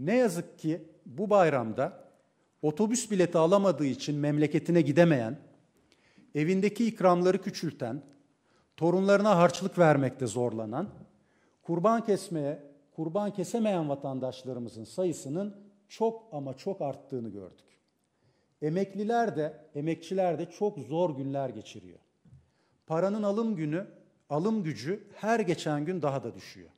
Ne yazık ki bu bayramda otobüs bileti alamadığı için memleketine gidemeyen, evindeki ikramları küçülten, torunlarına harçlık vermekte zorlanan, kurban kesmeye, kurban kesemeyen vatandaşlarımızın sayısının çok ama çok arttığını gördük. Emekliler de, emekçiler de çok zor günler geçiriyor. Paranın alım günü, alım gücü her geçen gün daha da düşüyor.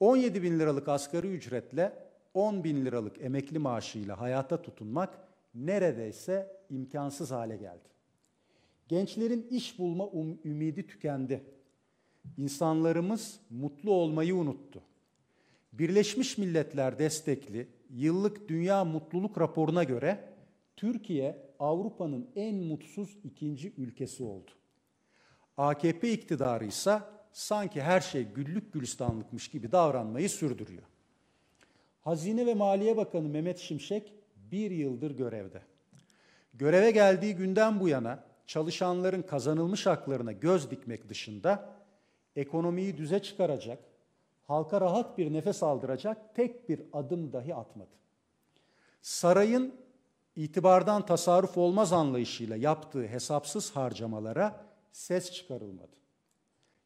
17 bin liralık asgari ücretle 10 bin liralık emekli maaşıyla hayata tutunmak neredeyse imkansız hale geldi. Gençlerin iş bulma um- ümidi tükendi. İnsanlarımız mutlu olmayı unuttu. Birleşmiş Milletler destekli yıllık dünya mutluluk raporuna göre Türkiye Avrupa'nın en mutsuz ikinci ülkesi oldu. AKP iktidarı ise sanki her şey güllük gülistanlıkmış gibi davranmayı sürdürüyor. Hazine ve Maliye Bakanı Mehmet Şimşek bir yıldır görevde. Göreve geldiği günden bu yana çalışanların kazanılmış haklarına göz dikmek dışında ekonomiyi düze çıkaracak, halka rahat bir nefes aldıracak tek bir adım dahi atmadı. Sarayın itibardan tasarruf olmaz anlayışıyla yaptığı hesapsız harcamalara ses çıkarılmadı.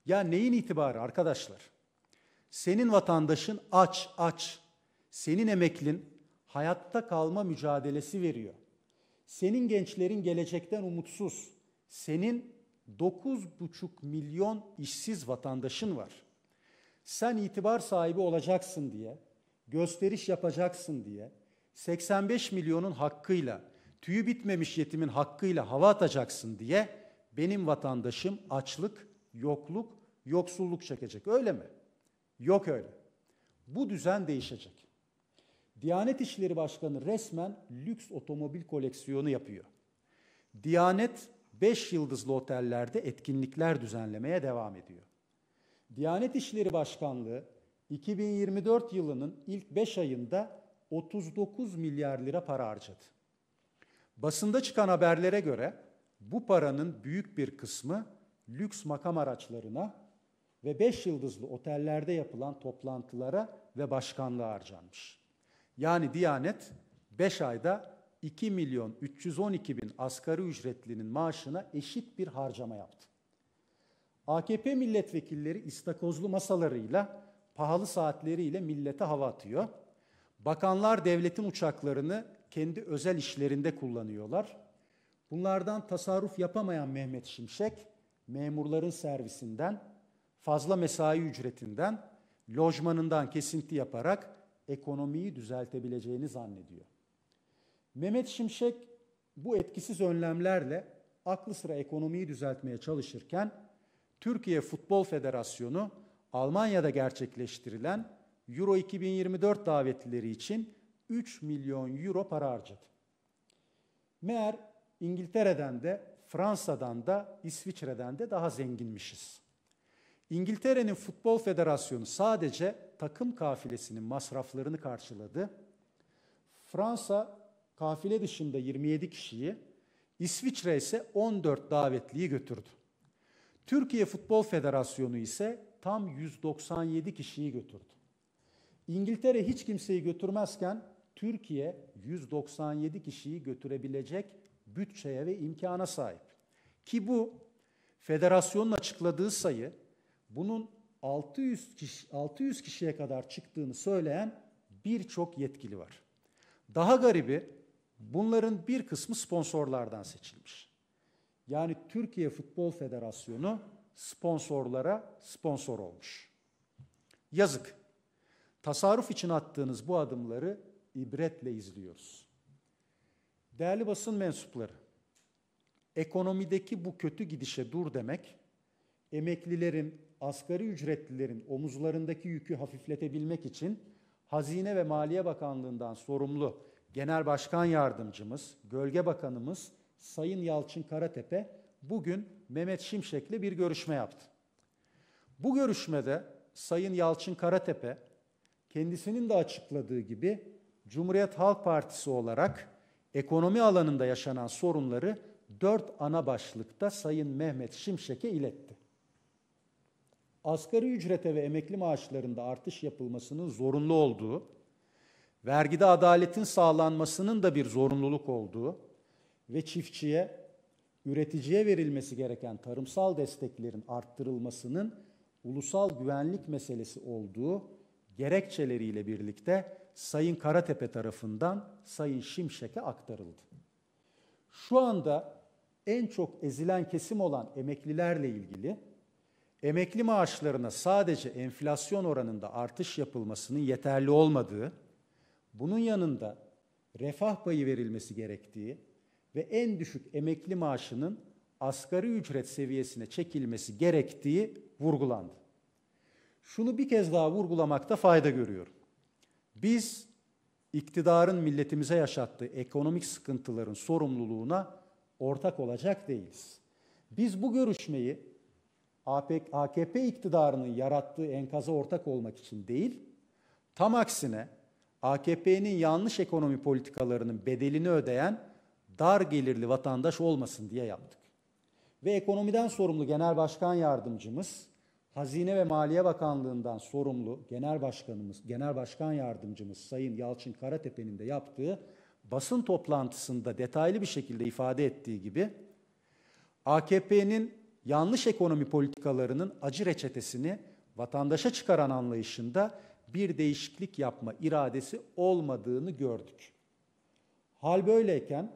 Ya neyin itibarı arkadaşlar? Senin vatandaşın aç aç senin emeklin hayatta kalma mücadelesi veriyor. Senin gençlerin gelecekten umutsuz. Senin 9,5 milyon işsiz vatandaşın var. Sen itibar sahibi olacaksın diye, gösteriş yapacaksın diye 85 milyonun hakkıyla, tüyü bitmemiş yetimin hakkıyla hava atacaksın diye benim vatandaşım açlık, yokluk, yoksulluk çekecek. Öyle mi? Yok öyle. Bu düzen değişecek. Diyanet İşleri Başkanı resmen lüks otomobil koleksiyonu yapıyor. Diyanet 5 yıldızlı otellerde etkinlikler düzenlemeye devam ediyor. Diyanet İşleri Başkanlığı 2024 yılının ilk 5 ayında 39 milyar lira para harcadı. Basında çıkan haberlere göre bu paranın büyük bir kısmı lüks makam araçlarına ve 5 yıldızlı otellerde yapılan toplantılara ve başkanlığa harcanmış. Yani Diyanet 5 ayda 2 milyon 312 bin asgari ücretlinin maaşına eşit bir harcama yaptı. AKP milletvekilleri istakozlu masalarıyla, pahalı saatleriyle millete hava atıyor. Bakanlar devletin uçaklarını kendi özel işlerinde kullanıyorlar. Bunlardan tasarruf yapamayan Mehmet Şimşek, memurların servisinden, fazla mesai ücretinden, lojmanından kesinti yaparak ekonomiyi düzeltebileceğini zannediyor. Mehmet Şimşek bu etkisiz önlemlerle aklı sıra ekonomiyi düzeltmeye çalışırken Türkiye Futbol Federasyonu Almanya'da gerçekleştirilen Euro 2024 davetlileri için 3 milyon euro para harcadı. Meğer İngiltere'den de, Fransa'dan da, İsviçre'den de daha zenginmişiz. İngiltere'nin Futbol Federasyonu sadece takım kafilesinin masraflarını karşıladı. Fransa kafile dışında 27 kişiyi, İsviçre ise 14 davetliyi götürdü. Türkiye Futbol Federasyonu ise tam 197 kişiyi götürdü. İngiltere hiç kimseyi götürmezken Türkiye 197 kişiyi götürebilecek bütçeye ve imkana sahip. Ki bu federasyonun açıkladığı sayı bunun 600 kişi 600 kişiye kadar çıktığını söyleyen birçok yetkili var. Daha garibi bunların bir kısmı sponsorlardan seçilmiş. Yani Türkiye Futbol Federasyonu sponsorlara sponsor olmuş. Yazık. Tasarruf için attığınız bu adımları ibretle izliyoruz. Değerli basın mensupları, ekonomideki bu kötü gidişe dur demek, emeklilerin, asgari ücretlilerin omuzlarındaki yükü hafifletebilmek için Hazine ve Maliye Bakanlığı'ndan sorumlu Genel Başkan Yardımcımız, Gölge Bakanımız Sayın Yalçın Karatepe bugün Mehmet Şimşek'le bir görüşme yaptı. Bu görüşmede Sayın Yalçın Karatepe kendisinin de açıkladığı gibi Cumhuriyet Halk Partisi olarak ekonomi alanında yaşanan sorunları dört ana başlıkta Sayın Mehmet Şimşek'e iletti asgari ücrete ve emekli maaşlarında artış yapılmasının zorunlu olduğu, vergide adaletin sağlanmasının da bir zorunluluk olduğu ve çiftçiye, üreticiye verilmesi gereken tarımsal desteklerin arttırılmasının ulusal güvenlik meselesi olduğu gerekçeleriyle birlikte Sayın Karatepe tarafından Sayın Şimşek'e aktarıldı. Şu anda en çok ezilen kesim olan emeklilerle ilgili emekli maaşlarına sadece enflasyon oranında artış yapılmasının yeterli olmadığı, bunun yanında refah payı verilmesi gerektiği ve en düşük emekli maaşının asgari ücret seviyesine çekilmesi gerektiği vurgulandı. Şunu bir kez daha vurgulamakta fayda görüyorum. Biz iktidarın milletimize yaşattığı ekonomik sıkıntıların sorumluluğuna ortak olacak değiliz. Biz bu görüşmeyi AKP iktidarının yarattığı enkaza ortak olmak için değil, tam aksine AKP'nin yanlış ekonomi politikalarının bedelini ödeyen dar gelirli vatandaş olmasın diye yaptık. Ve ekonomiden sorumlu Genel Başkan Yardımcımız, Hazine ve Maliye Bakanlığından sorumlu Genel Başkanımız, Genel Başkan Yardımcımız Sayın Yalçın Karatepe'nin de yaptığı basın toplantısında detaylı bir şekilde ifade ettiği gibi AKP'nin yanlış ekonomi politikalarının acı reçetesini vatandaşa çıkaran anlayışında bir değişiklik yapma iradesi olmadığını gördük. Hal böyleyken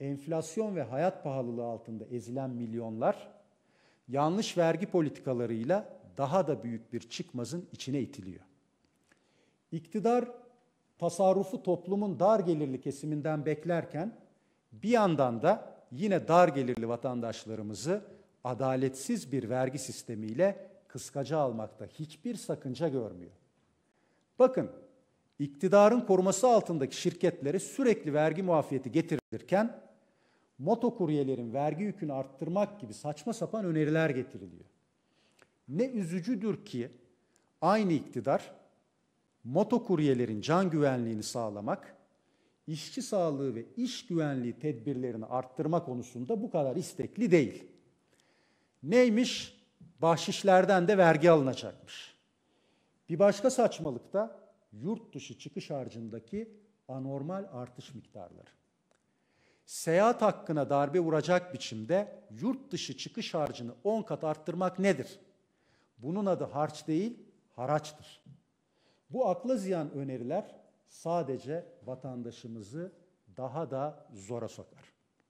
enflasyon ve hayat pahalılığı altında ezilen milyonlar yanlış vergi politikalarıyla daha da büyük bir çıkmazın içine itiliyor. İktidar tasarrufu toplumun dar gelirli kesiminden beklerken bir yandan da yine dar gelirli vatandaşlarımızı adaletsiz bir vergi sistemiyle kıskaca almakta hiçbir sakınca görmüyor. Bakın, iktidarın koruması altındaki şirketlere sürekli vergi muafiyeti getirilirken motokuryelerin vergi yükünü arttırmak gibi saçma sapan öneriler getiriliyor. Ne üzücüdür ki aynı iktidar motokuryelerin can güvenliğini sağlamak, işçi sağlığı ve iş güvenliği tedbirlerini arttırma konusunda bu kadar istekli değil. Neymiş? Bahşişlerden de vergi alınacakmış. Bir başka saçmalık da yurt dışı çıkış harcındaki anormal artış miktarları. Seyahat hakkına darbe vuracak biçimde yurt dışı çıkış harcını 10 kat arttırmak nedir? Bunun adı harç değil, haraçtır. Bu akla ziyan öneriler sadece vatandaşımızı daha da zora sokar.